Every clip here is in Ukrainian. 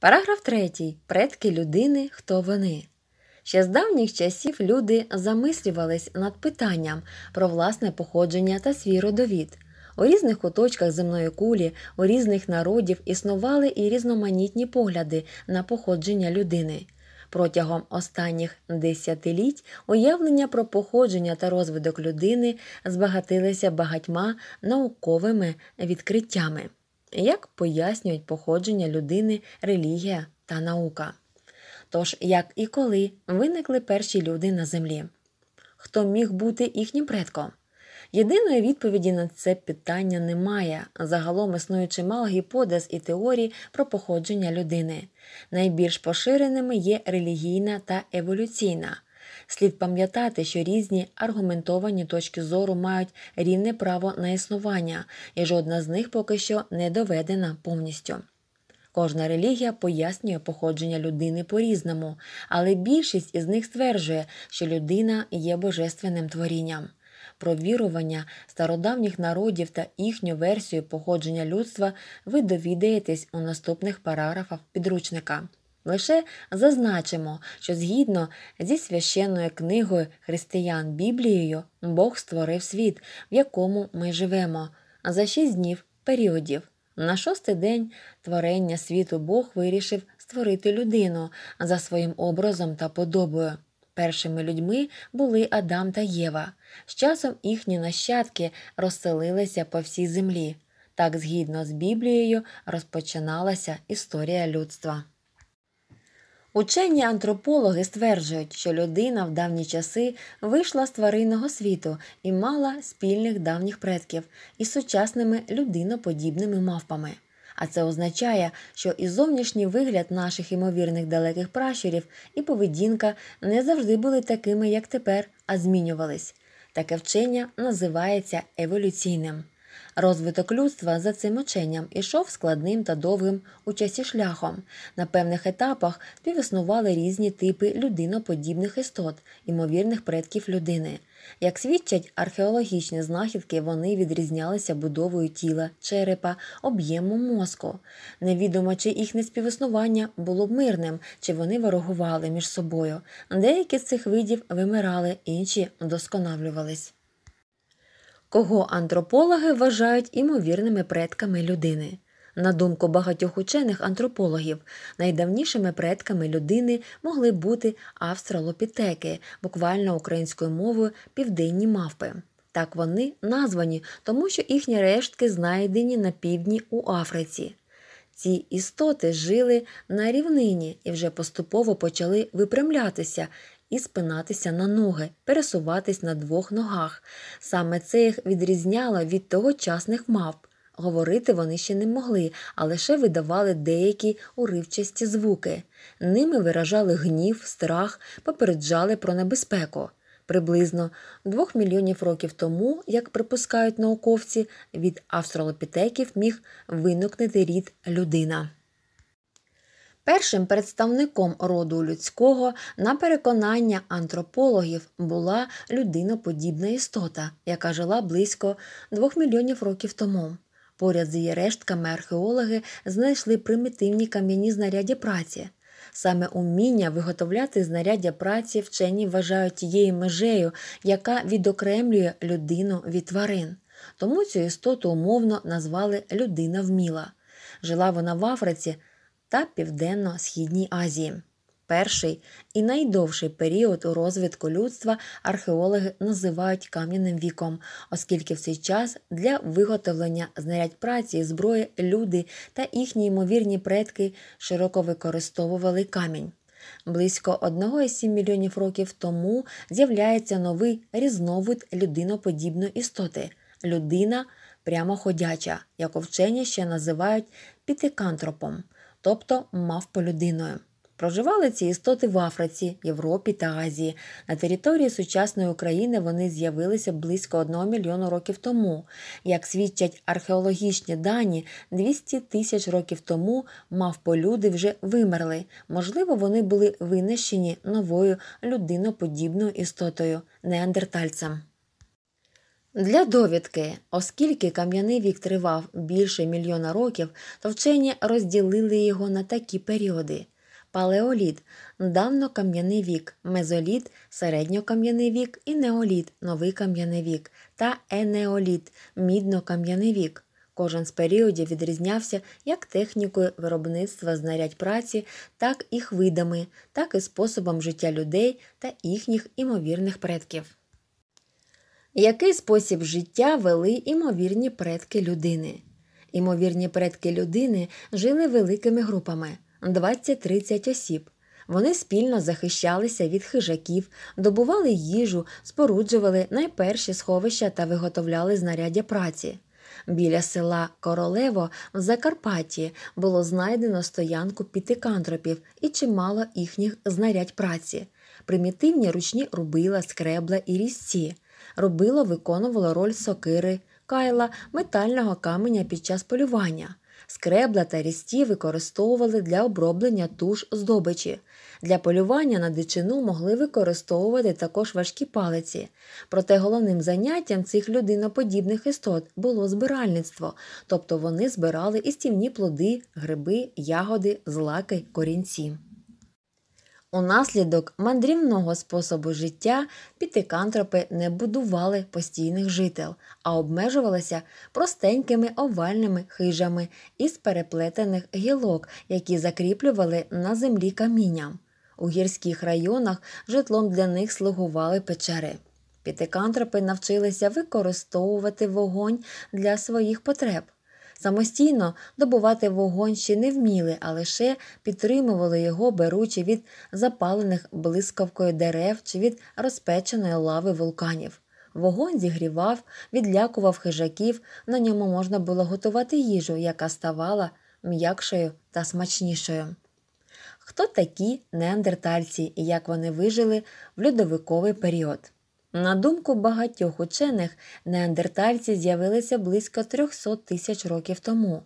Параграф 3. Предки людини хто вони. Ще з давніх часів люди замислювались над питанням про власне походження та свій родовід. У різних куточках земної кулі, у різних народів існували і різноманітні погляди на походження людини. Протягом останніх десятиліть уявлення про походження та розвиток людини збагатилися багатьма науковими відкриттями як пояснюють походження людини, релігія та наука. Тож, як і коли виникли перші люди на землі? Хто міг бути їхнім предком? Єдиної відповіді на це питання немає. Загалом існує чимало гіпотез і теорій про походження людини. Найбільш поширеними є релігійна та еволюційна. Слід пам'ятати, що різні аргументовані точки зору мають рівне право на існування, і жодна з них поки що не доведена повністю. Кожна релігія пояснює походження людини по різному, але більшість із них стверджує, що людина є божественним творінням. Про вірування стародавніх народів та їхню версію походження людства ви довідаєтесь у наступних параграфах підручника. Лише зазначимо, що згідно зі священною книгою християн Біблією Бог створив світ, в якому ми живемо, за шість днів періодів. На шостий день творення світу Бог вирішив створити людину за своїм образом та подобою. Першими людьми були Адам та Єва. З часом їхні нащадки розселилися по всій землі. Так, згідно з Біблією, розпочиналася історія людства. Учені антропологи стверджують, що людина в давні часи вийшла з тваринного світу і мала спільних давніх предків із сучасними людиноподібними мавпами. А це означає, що і зовнішній вигляд наших імовірних далеких пращурів і поведінка не завжди були такими, як тепер, а змінювались. Таке вчення називається еволюційним. Розвиток людства за цим ученням ішов складним та довгим у часі шляхом. На певних етапах співіснували різні типи людиноподібних істот, імовірних предків людини. Як свідчать археологічні знахідки, вони відрізнялися будовою тіла, черепа, об'єму мозку. Невідомо, чи їхнє співіснування було б мирним, чи вони ворогували між собою. Деякі з цих видів вимирали, інші вдосконалювались кого антропологи вважають імовірними предками людини. На думку багатьох учених антропологів, найдавнішими предками людини могли бути австралопітеки, буквально українською мовою південні мавпи. Так вони названі, тому що їхні рештки знайдені на півдні у Африці. Ці істоти жили на рівнині і вже поступово почали випрямлятися і спинатися на ноги, пересуватись на двох ногах. Саме це їх відрізняло від тогочасних мавп. Говорити вони ще не могли, а лише видавали деякі уривчасті звуки. Ними виражали гнів, страх, попереджали про небезпеку. Приблизно двох мільйонів років тому, як припускають науковці, від австралопітеків міг виникнути рід людина. Першим представником роду людського на переконання антропологів була людиноподібна істота, яка жила близько двох мільйонів років тому. Поряд з її рештками археологи знайшли примітивні кам'яні знаряддя праці. Саме уміння виготовляти знаряддя праці вчені вважають тією межею, яка відокремлює людину від тварин. Тому цю істоту умовно назвали людина вміла. Жила вона в Африці та Південно-Східній Азії. Перший і найдовший період у розвитку людства археологи називають кам'яним віком, оскільки в цей час для виготовлення знарядь праці, зброї люди та їхні ймовірні предки широко використовували камінь. Близько 1,7 мільйонів років тому з'являється новий різновид людиноподібної істоти людина прямоходяча, яку вчені ще називають пітикантропом тобто мавполюдиною. Проживали ці істоти в Африці, Європі та Азії. На території сучасної України вони з'явилися близько 1 мільйону років тому. Як свідчать археологічні дані, 200 тисяч років тому мавполюди вже вимерли. Можливо, вони були винищені новою людиноподібною істотою неандертальцем. Для довідки, оскільки кам'яний вік тривав більше мільйона років, то вчені розділили його на такі періоди: палеоліт, давнокам'яний вік, мезоліт, середньокам'яний вік і неоліт, новий кам'яний вік та енеоліт, міднокам'яний вік. Кожен з періодів відрізнявся як технікою виробництва знарядь праці, так і хвидами, так і способом життя людей та їхніх імовірних предків. Який спосіб життя вели імовірні предки людини? Імовірні предки людини жили великими групами 20-30 осіб. Вони спільно захищалися від хижаків, добували їжу, споруджували найперші сховища та виготовляли знаряддя праці. Біля села Королево в Закарпатті було знайдено стоянку пітикантропів і чимало їхніх знарядь праці, примітивні ручні рубила, скребла і різці робила, виконувала роль сокири, кайла, метального каменя під час полювання. Скребла та рісті використовували для оброблення туш здобичі. Для полювання на дичину могли використовувати також важкі палиці. Проте головним заняттям цих людиноподібних істот було збиральництво, тобто вони збирали істівні плоди, гриби, ягоди, злаки, корінці. Унаслідок мандрівного способу життя пітикантропи не будували постійних жител, а обмежувалися простенькими овальними хижами із переплетених гілок, які закріплювали на землі камінням. У гірських районах житлом для них слугували печери. Пітикантропи навчилися використовувати вогонь для своїх потреб. Самостійно добувати вогонь ще не вміли, а лише підтримували його, беручи від запалених блискавкою дерев чи від розпеченої лави вулканів. Вогонь зігрівав, відлякував хижаків, на ньому можна було готувати їжу, яка ставала м'якшою та смачнішою. Хто такі неандертальці і як вони вижили в льодовиковий період? На думку багатьох учених, неандертальці з'явилися близько 300 тисяч років тому.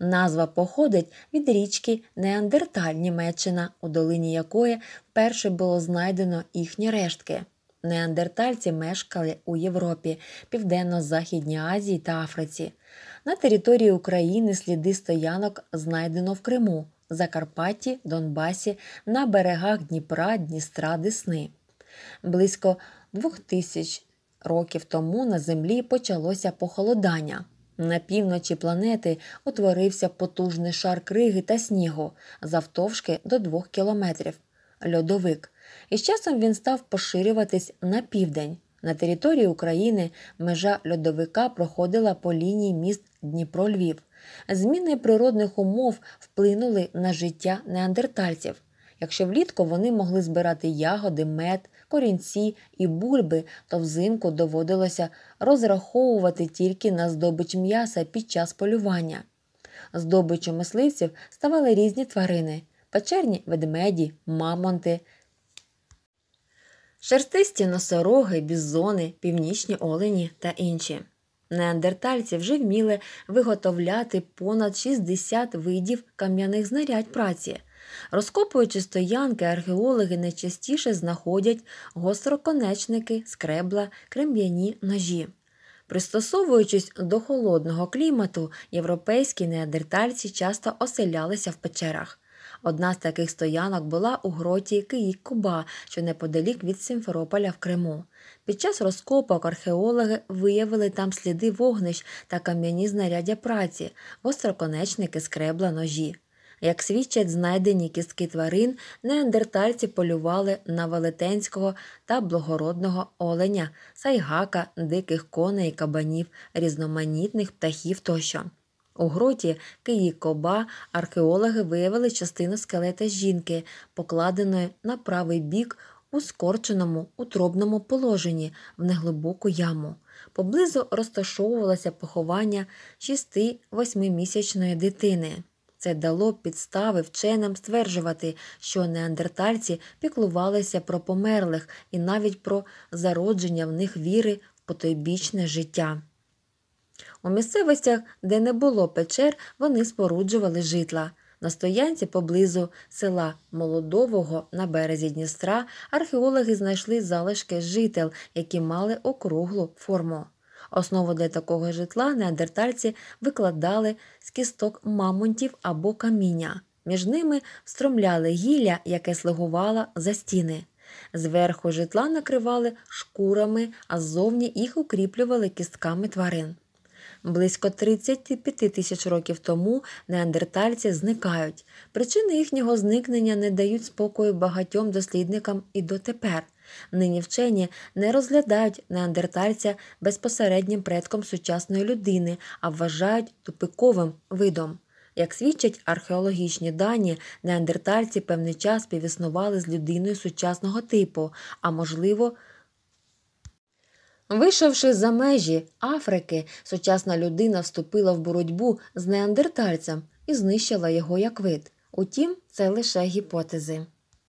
Назва походить від річки Неандерталь Німеччина, у долині якої вперше було знайдено їхні рештки. Неандертальці мешкали у Європі, Південно-Західній Азії та Африці. На території України сліди стоянок знайдено в Криму, Закарпатті, Донбасі, на берегах Дніпра, Дністра, Десни. Близько двох тисяч років тому на Землі почалося похолодання. На півночі планети утворився потужний шар криги та снігу завтовшки до двох кілометрів льодовик. І з часом він став поширюватись на південь. На території України межа льодовика проходила по лінії міст Дніпро Львів. Зміни природних умов вплинули на життя неандертальців. Якщо влітку вони могли збирати ягоди, мед, корінці і бульби, то взимку доводилося розраховувати тільки на здобич м'яса під час полювання. Здобичу мисливців ставали різні тварини печерні ведмеді, мамонти, шерстисті носороги, бізони, північні олені та інші. Неандертальці вже вміли виготовляти понад 60 видів кам'яних знарядь праці. Розкопуючи стоянки, археологи найчастіше знаходять гостроконечники, скребла, крем'яні ножі. Пристосовуючись до холодного клімату, європейські неандертальці часто оселялися в печерах. Одна з таких стоянок була у гроті Киїк-Куба, що неподалік від Сімферополя в Криму. Під час розкопок археологи виявили там сліди вогнищ та кам'яні знаряддя праці, гостроконечники скребла ножі. Як свідчать знайдені кістки тварин, неандертальці полювали на велетенського та благородного оленя, сайгака, диких коней, кабанів, різноманітних птахів тощо. У гроті Киїкоба археологи виявили частину скелета жінки, покладеної на правий бік у скорченому утробному положенні в неглибоку яму. Поблизу розташовувалося поховання 6-8-місячної дитини. Це дало підстави вченим стверджувати, що неандертальці піклувалися про померлих і навіть про зародження в них віри в потойбічне життя. У місцевостях, де не було печер, вони споруджували житла. На стоянці поблизу села Молодового на березі Дністра археологи знайшли залишки жител, які мали округлу форму. Основу для такого житла неандертальці викладали з кісток мамонтів або каміння. Між ними встромляли гілля, яке слугувало за стіни. Зверху житла накривали шкурами, а ззовні їх укріплювали кістками тварин. Близько 35 тисяч років тому неандертальці зникають. Причини їхнього зникнення не дають спокою багатьом дослідникам і дотепер. Нині вчені не розглядають неандертальця безпосереднім предком сучасної людини, а вважають тупиковим видом. Як свідчать археологічні дані, неандертальці певний час співіснували з людиною сучасного типу, а можливо, Вийшовши за межі Африки, сучасна людина вступила в боротьбу з неандертальцем і знищила його як вид. Утім, це лише гіпотези.